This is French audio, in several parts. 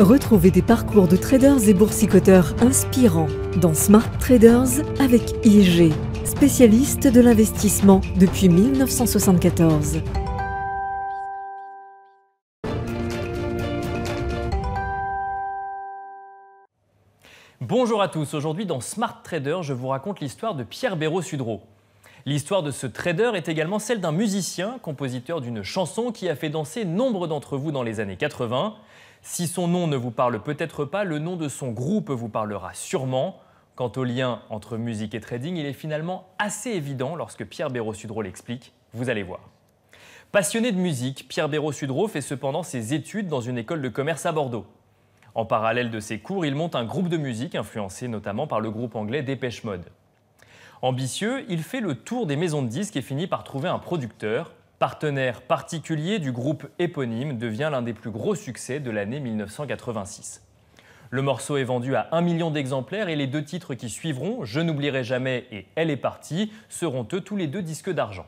Retrouvez des parcours de traders et boursicoteurs inspirants dans Smart Traders avec IG, spécialiste de l'investissement depuis 1974. Bonjour à tous, aujourd'hui dans Smart Traders, je vous raconte l'histoire de Pierre Béraud Sudreau. L'histoire de ce trader est également celle d'un musicien, compositeur d'une chanson qui a fait danser nombre d'entre vous dans les années 80. Si son nom ne vous parle peut-être pas, le nom de son groupe vous parlera sûrement. Quant au lien entre musique et trading, il est finalement assez évident lorsque Pierre Béraud-Sudreau l'explique. Vous allez voir. Passionné de musique, Pierre Béraud-Sudreau fait cependant ses études dans une école de commerce à Bordeaux. En parallèle de ses cours, il monte un groupe de musique influencé notamment par le groupe anglais Dépêche Mode. Ambitieux, il fait le tour des maisons de disques et finit par trouver un producteur, Partenaire particulier du groupe éponyme, devient l'un des plus gros succès de l'année 1986. Le morceau est vendu à un million d'exemplaires et les deux titres qui suivront, Je n'oublierai jamais et Elle est partie, seront eux tous les deux disques d'argent.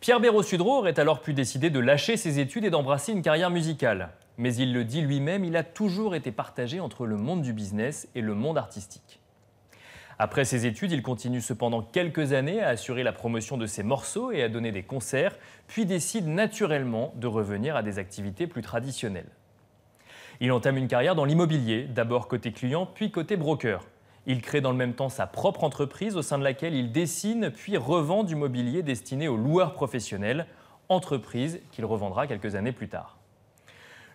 Pierre Béraud-Sudreau aurait alors pu décider de lâcher ses études et d'embrasser une carrière musicale. Mais il le dit lui-même, il a toujours été partagé entre le monde du business et le monde artistique. Après ses études, il continue cependant quelques années à assurer la promotion de ses morceaux et à donner des concerts, puis décide naturellement de revenir à des activités plus traditionnelles. Il entame une carrière dans l'immobilier, d'abord côté client, puis côté broker. Il crée dans le même temps sa propre entreprise au sein de laquelle il dessine puis revend du mobilier destiné aux loueurs professionnels, entreprise qu'il revendra quelques années plus tard.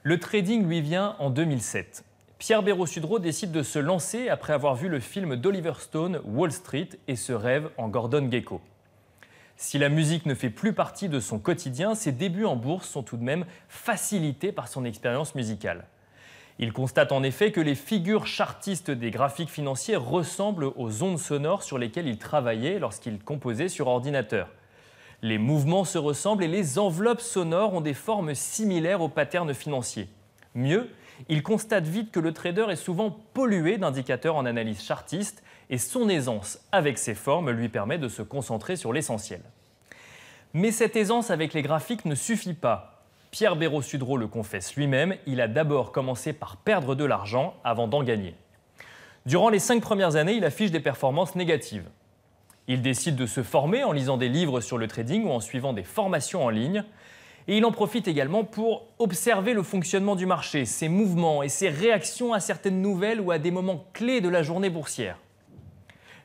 Le trading lui vient en 2007. Pierre Béraud-Sudreau décide de se lancer après avoir vu le film d'Oliver Stone, Wall Street, et se rêve en Gordon Gecko. Si la musique ne fait plus partie de son quotidien, ses débuts en bourse sont tout de même facilités par son expérience musicale. Il constate en effet que les figures chartistes des graphiques financiers ressemblent aux ondes sonores sur lesquelles il travaillait lorsqu'il composait sur ordinateur. Les mouvements se ressemblent et les enveloppes sonores ont des formes similaires aux patterns financiers. Mieux, il constate vite que le trader est souvent pollué d'indicateurs en analyse chartiste et son aisance avec ses formes lui permet de se concentrer sur l'essentiel. Mais cette aisance avec les graphiques ne suffit pas. Pierre Béraud-Sudreau le confesse lui-même, il a d'abord commencé par perdre de l'argent avant d'en gagner. Durant les cinq premières années, il affiche des performances négatives. Il décide de se former en lisant des livres sur le trading ou en suivant des formations en ligne. Et il en profite également pour observer le fonctionnement du marché, ses mouvements et ses réactions à certaines nouvelles ou à des moments clés de la journée boursière.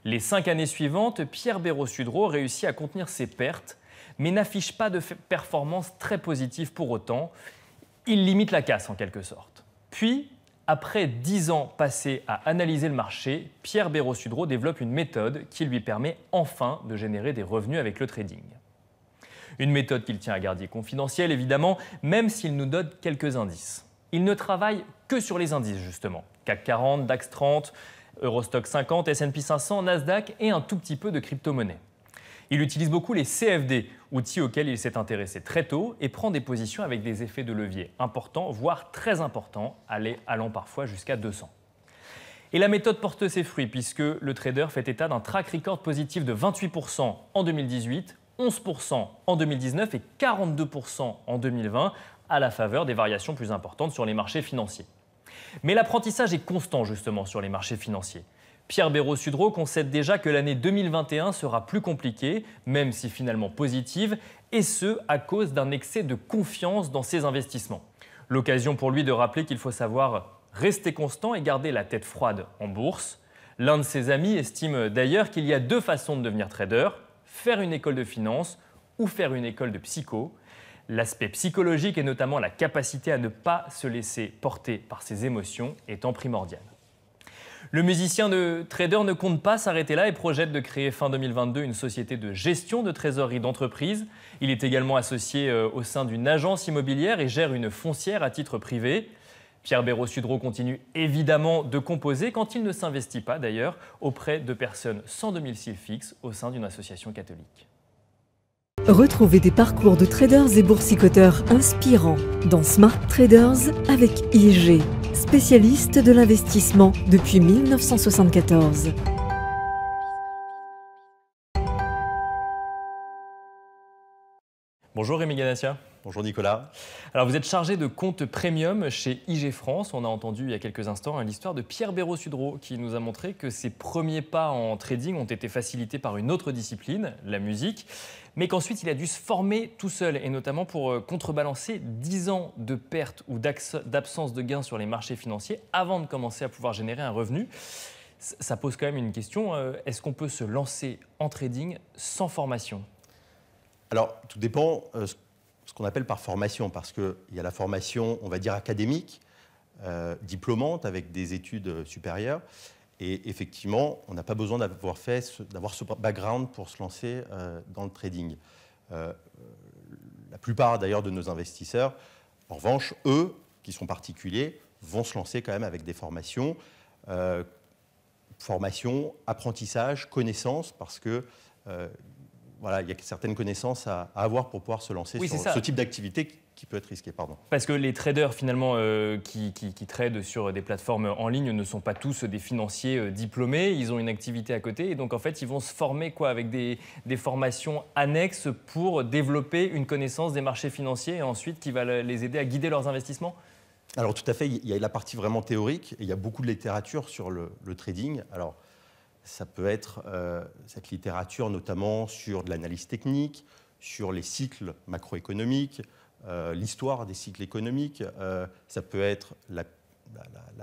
Les cinq années suivantes, Pierre Béraud-Sudreau réussit à contenir ses pertes, mais n'affiche pas de performance très positive pour autant. Il limite la casse en quelque sorte. Puis, après dix ans passés à analyser le marché, Pierre Béraud-Sudreau développe une méthode qui lui permet enfin de générer des revenus avec le trading. Une méthode qu'il tient à garder confidentielle, évidemment, même s'il nous donne quelques indices. Il ne travaille que sur les indices, justement. CAC 40, DAX 30, Eurostock 50, SP 500, Nasdaq et un tout petit peu de crypto-monnaie. Il utilise beaucoup les CFD, outils auxquels il s'est intéressé très tôt et prend des positions avec des effets de levier importants, voire très importants, allant parfois jusqu'à 200. Et la méthode porte ses fruits puisque le trader fait état d'un track record positif de 28% en 2018 11% en 2019 et 42% en 2020 à la faveur des variations plus importantes sur les marchés financiers. Mais l'apprentissage est constant justement sur les marchés financiers. Pierre Béraud-Sudreau concède déjà que l'année 2021 sera plus compliquée, même si finalement positive, et ce à cause d'un excès de confiance dans ses investissements. L'occasion pour lui de rappeler qu'il faut savoir rester constant et garder la tête froide en bourse. L'un de ses amis estime d'ailleurs qu'il y a deux façons de devenir trader faire une école de finance ou faire une école de psycho. L'aspect psychologique et notamment la capacité à ne pas se laisser porter par ses émotions étant primordial. Le musicien de trader ne compte pas s'arrêter là et projette de créer fin 2022 une société de gestion de trésorerie d'entreprise. Il est également associé euh, au sein d'une agence immobilière et gère une foncière à titre privé. Pierre Béraud-Sudreau continue évidemment de composer, quand il ne s'investit pas d'ailleurs, auprès de personnes sans domicile fixe au sein d'une association catholique. Retrouvez des parcours de traders et boursicoteurs inspirants dans Smart Traders avec IG, spécialiste de l'investissement depuis 1974. Bonjour Rémi Ganassia. Bonjour Nicolas. Alors vous êtes chargé de compte premium chez IG France. On a entendu il y a quelques instants hein, l'histoire de Pierre Béraud-Sudreau qui nous a montré que ses premiers pas en trading ont été facilités par une autre discipline, la musique, mais qu'ensuite il a dû se former tout seul et notamment pour euh, contrebalancer 10 ans de pertes ou d'absence de gains sur les marchés financiers avant de commencer à pouvoir générer un revenu. Ça pose quand même une question, euh, est-ce qu'on peut se lancer en trading sans formation alors, tout dépend euh, ce qu'on appelle par formation, parce qu'il y a la formation, on va dire, académique, euh, diplômante, avec des études euh, supérieures. Et effectivement, on n'a pas besoin d'avoir fait, d'avoir ce background pour se lancer euh, dans le trading. la plupart d'ailleurs de nos investisseurs, en revanche, eux, qui sont particuliers, vont se lancer quand même avec des formations, euh, formation, apprentissage, connaissance, parce que voilà, il y a certaines connaissances à, avoir pour pouvoir se lancer sur ce type d'activité qui peut être risqué. Parce que les traders finalement euh, qui, qui, tradent sur des plateformes en ligne ne sont pas tous des financiers euh, diplômés, ils ont une activité à côté et donc en fait ils vont se former quoi avec des, formations annexes pour développer une connaissance des marchés financiers et ensuite qui va les aider à guider leurs investissements alors tout à fait, il y a la partie vraiment théorique, il y a beaucoup de littérature sur le, le trading. Alors ça peut être euh, cette littérature notamment sur de l'analyse technique, sur les cycles macroéconomiques, euh, l'histoire des cycles économiques, euh, ça peut être la,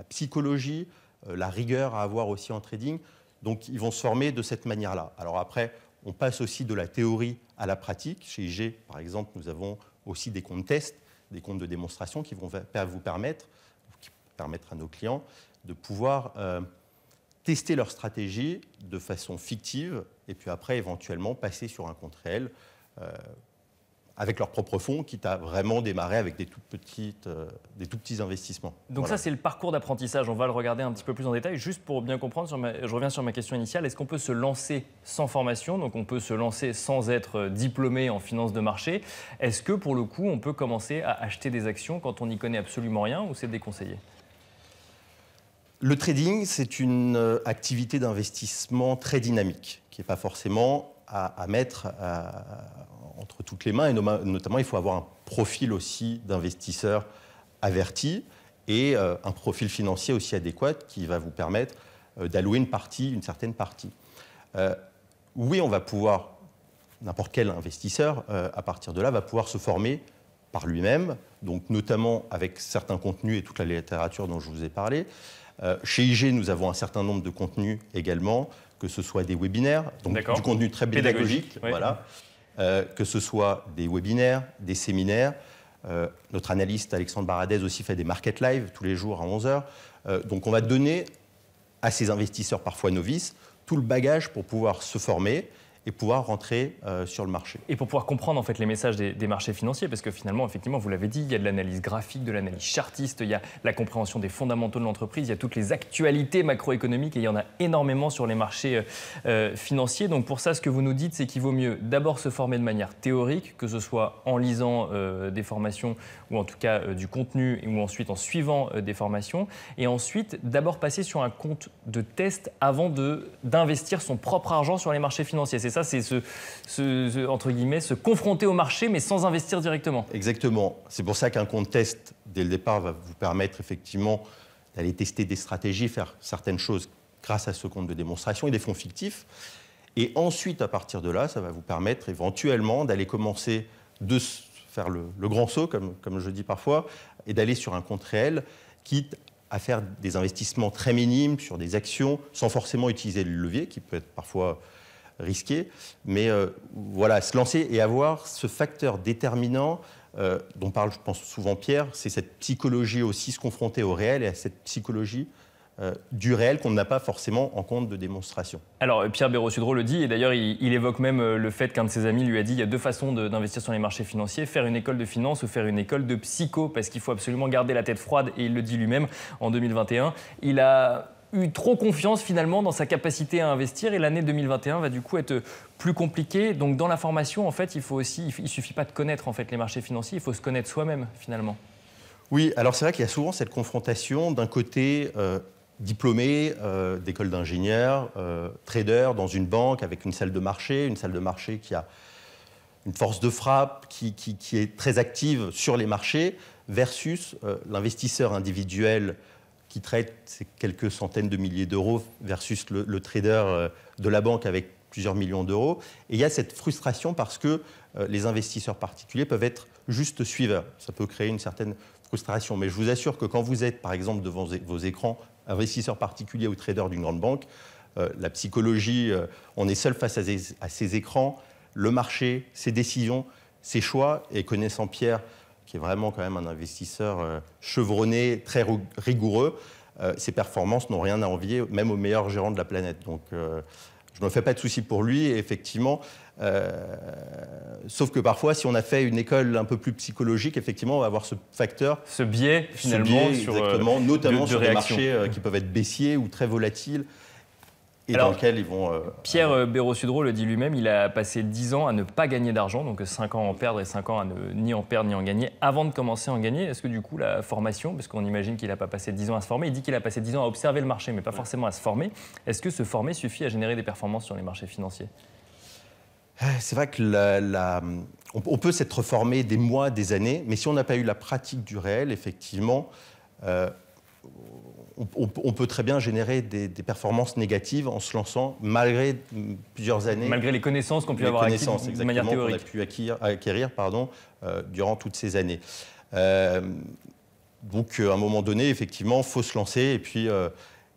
psychologie, la rigueur à avoir aussi en trading. Donc ils vont se former de cette manière-là. Alors après, on passe aussi de la théorie à la pratique. Chez IG, par exemple, nous avons aussi des comptes tests, des comptes de démonstration qui vont vous permettre, qui permettre à nos clients de pouvoir tester leur stratégie de façon fictive et puis après éventuellement passer sur un compte réel euh, avec leurs propres fonds, quitte à vraiment démarrer avec des, petites, euh, des tout petits investissements. Donc ça, c'est le parcours d'apprentissage. On va le regarder un petit peu plus en détail. Juste pour bien comprendre, je reviens sur ma question initiale. Est-ce qu'on peut se lancer sans formation Donc on peut se lancer sans être euh, diplômé en finance de marché. Est-ce que pour le coup, on peut commencer à acheter des actions quand on n'y connaît absolument rien ou c'est déconseillé le trading, c'est une euh, activité d'investissement très dynamique, qui n'est pas forcément à, mettre euh, entre toutes les mains, et notamment il faut avoir un profil aussi d'investisseur averti et euh, un profil financier aussi adéquat qui va vous permettre d'allouer une partie, une certaine partie. oui, on va pouvoir, n'importe quel investisseur, à partir de là, va pouvoir se former par lui-même, donc notamment avec certains contenus et toute la littérature dont je vous ai parlé, euh, chez IG, nous avons un certain nombre de contenus également, que ce soit des webinaires, donc du contenu très pédagogique, euh, que ce soit des webinaires, des séminaires. Euh, notre analyste Alexandre Baradez aussi fait des market live tous les jours à 11h. donc on va donner à ces investisseurs parfois novices tout le bagage pour pouvoir se former et pouvoir rentrer euh, sur le marché. Et pour pouvoir comprendre en fait les messages des, marchés financiers, parce que finalement, effectivement, vous l'avez dit, il y a de l'analyse graphique, de l'analyse chartiste, il y a la compréhension des fondamentaux de l'entreprise, il y a toutes les actualités macroéconomiques et il y en a énormément sur les marchés euh, euh, financiers. Donc pour ça, ce que vous nous dites, c'est qu'il vaut mieux d'abord se former de manière théorique, que ce soit en lisant des formations ou en tout cas du contenu, ou ensuite en suivant des formations, et ensuite d'abord passer sur un compte de test avant d'investir son propre argent sur les marchés financiers ça, c'est se, entre guillemets, se confronter au marché, mais sans investir directement. Exactement. C'est pour ça qu'un compte test, dès le départ, va vous permettre effectivement d'aller tester des stratégies, faire certaines choses grâce à ce compte de démonstration et des fonds fictifs. Et ensuite, à partir de là, ça va vous permettre éventuellement d'aller commencer de faire le, le, grand saut, comme, comme je dis parfois, et d'aller sur un compte réel, quitte à faire des investissements très minimes sur des actions, sans forcément utiliser le levier, qui peut être parfois risqué. Mais euh, voilà, se lancer et avoir ce facteur déterminant euh, dont parle, je pense, souvent Pierre, c'est cette psychologie aussi, se confronter au réel et à cette psychologie euh, du réel qu'on n'a pas forcément en compte de démonstration. Alors Pierre Béraud-Sudreau le dit, et d'ailleurs il, évoque même le fait qu'un de ses amis lui a dit il y a deux façons d'investir sur les marchés financiers, faire une école de finance ou faire une école de psycho, parce qu'il faut absolument garder la tête froide, et il le dit lui-même en 2021. Il a eu trop confiance finalement dans sa capacité à investir et l'année 2021 va du coup être plus compliquée. Donc dans la formation, en fait, il faut aussi, il suffit pas de connaître en fait les marchés financiers, il faut se connaître soi-même finalement. Oui, alors c'est vrai qu'il y a souvent cette confrontation d'un côté euh, diplômé euh, d'école d'ingénieur, euh, trader dans une banque avec une salle de marché, une salle de marché qui a une force de frappe, qui, qui, qui est très active sur les marchés, versus l'investisseur individuel qui traite ces quelques centaines de milliers d'euros versus le, trader euh, de la banque avec plusieurs millions d'euros. Et il y a cette frustration parce que euh, les investisseurs particuliers peuvent être juste suiveurs. Ça peut créer une certaine frustration. Mais je vous assure que quand vous êtes, par exemple, devant vos écrans, investisseur particulier ou trader d'une grande banque, euh, la psychologie, on est seul face à ces, à ces écrans, le marché, ses décisions, ses choix, et connaissant Pierre, qui est vraiment quand même un investisseur euh, chevronné, très rigoureux, euh, ses performances n'ont rien à envier, même aux meilleurs gérants de la planète. Donc, euh, je ne me fais pas de soucis pour lui, effectivement. sauf que parfois, si on a fait une école un peu plus psychologique, effectivement, on va avoir ce facteur. Ce biais, finalement, notamment sur des marchés qui mm. peuvent être baissiers ou très volatiles et dans lequel ils vont. Euh, Pierre euh, euh béraud le dit lui-même, il a passé 10 ans à ne pas gagner d'argent, donc 5 ans à en perdre et 5 ans à ne ni en perdre ni en gagner, avant de commencer à en gagner. Est-ce que du coup, la formation, parce qu'on imagine qu'il n'a pas passé 10 ans à se former, il dit qu'il a passé 10 ans à observer le marché, mais pas forcément à se former. Est-ce que se former suffit à générer des performances sur les marchés financiers eh, c'est vrai que on, peut s'être formé des mois, des années, mais si on n'a pas eu la pratique du réel, effectivement, euh, on, peut très bien générer des, performances négatives en se lançant malgré plusieurs années. Malgré les connaissances qu'on peut avoir acquises de manière qu'on a pu acquérir, euh, durant toutes ces années. Euh, donc, euh, à un moment donné, effectivement, il faut se lancer et puis,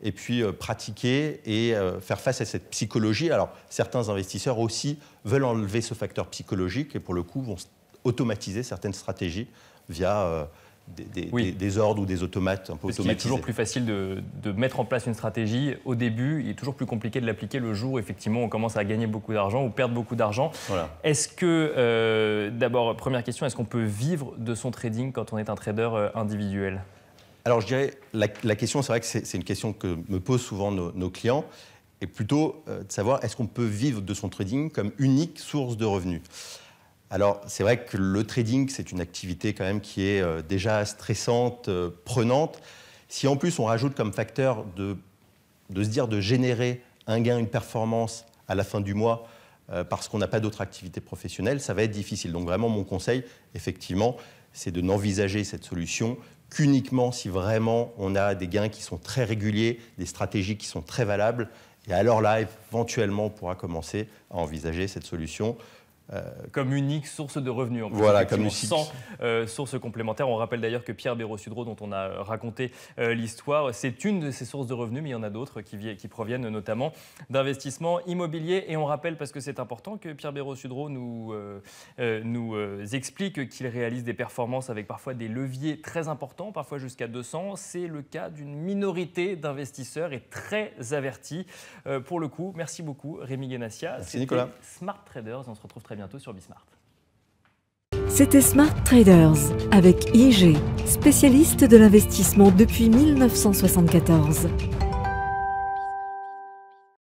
et puis pratiquer et faire face à cette psychologie. Alors, certains investisseurs aussi veulent enlever ce facteur psychologique et pour le coup vont automatiser certaines stratégies via des, ordres ou des automates un peu toujours plus facile de, mettre en place une stratégie au début, il est toujours plus compliqué de l'appliquer le jour où effectivement on commence à gagner beaucoup d'argent ou perdre beaucoup d'argent. Est-ce que, euh, d'abord, première question, est-ce qu'on peut vivre de son trading quand on est un trader euh, individuel Alors je dirais, la, question, c'est vrai que c'est une question que me posent souvent nos, clients, et plutôt euh, de savoir est-ce qu'on peut vivre de son trading comme unique source de revenus. Alors, c'est vrai que le trading, c'est une activité quand même qui est euh, déjà stressante, euh, prenante. Si en plus on rajoute comme facteur de, se dire de générer un gain, une performance à la fin du mois, euh, parce qu'on n'a pas d'autres activités professionnelles, ça va être difficile. Donc vraiment, mon conseil, effectivement, c'est de n'envisager cette solution qu'uniquement si vraiment on a des gains qui sont très réguliers, des stratégies qui sont très valables. Et alors là, éventuellement, on pourra commencer à envisager cette solution. Euh, comme unique source de revenus. En plus, voilà, comme unique. Sans euh, source complémentaire. On rappelle d'ailleurs que Pierre Béraud-Sudreau, dont on a raconté euh, l'histoire, c'est une de ces sources de revenus, mais il y en a d'autres qui, qui, proviennent notamment d'investissements immobiliers. Et on rappelle, parce que c'est important, que Pierre Béraud-Sudreau nous, nous explique qu'il réalise des performances avec parfois des leviers très importants, parfois jusqu'à 200. C'est le cas d'une minorité d'investisseurs et très avertis. pour le coup, merci beaucoup Rémi Guénassia Merci Nicolas. Smart Traders, on se retrouve très bientôt sur Bismart. C'était Smart Traders avec IG, spécialiste de l'investissement depuis 1974.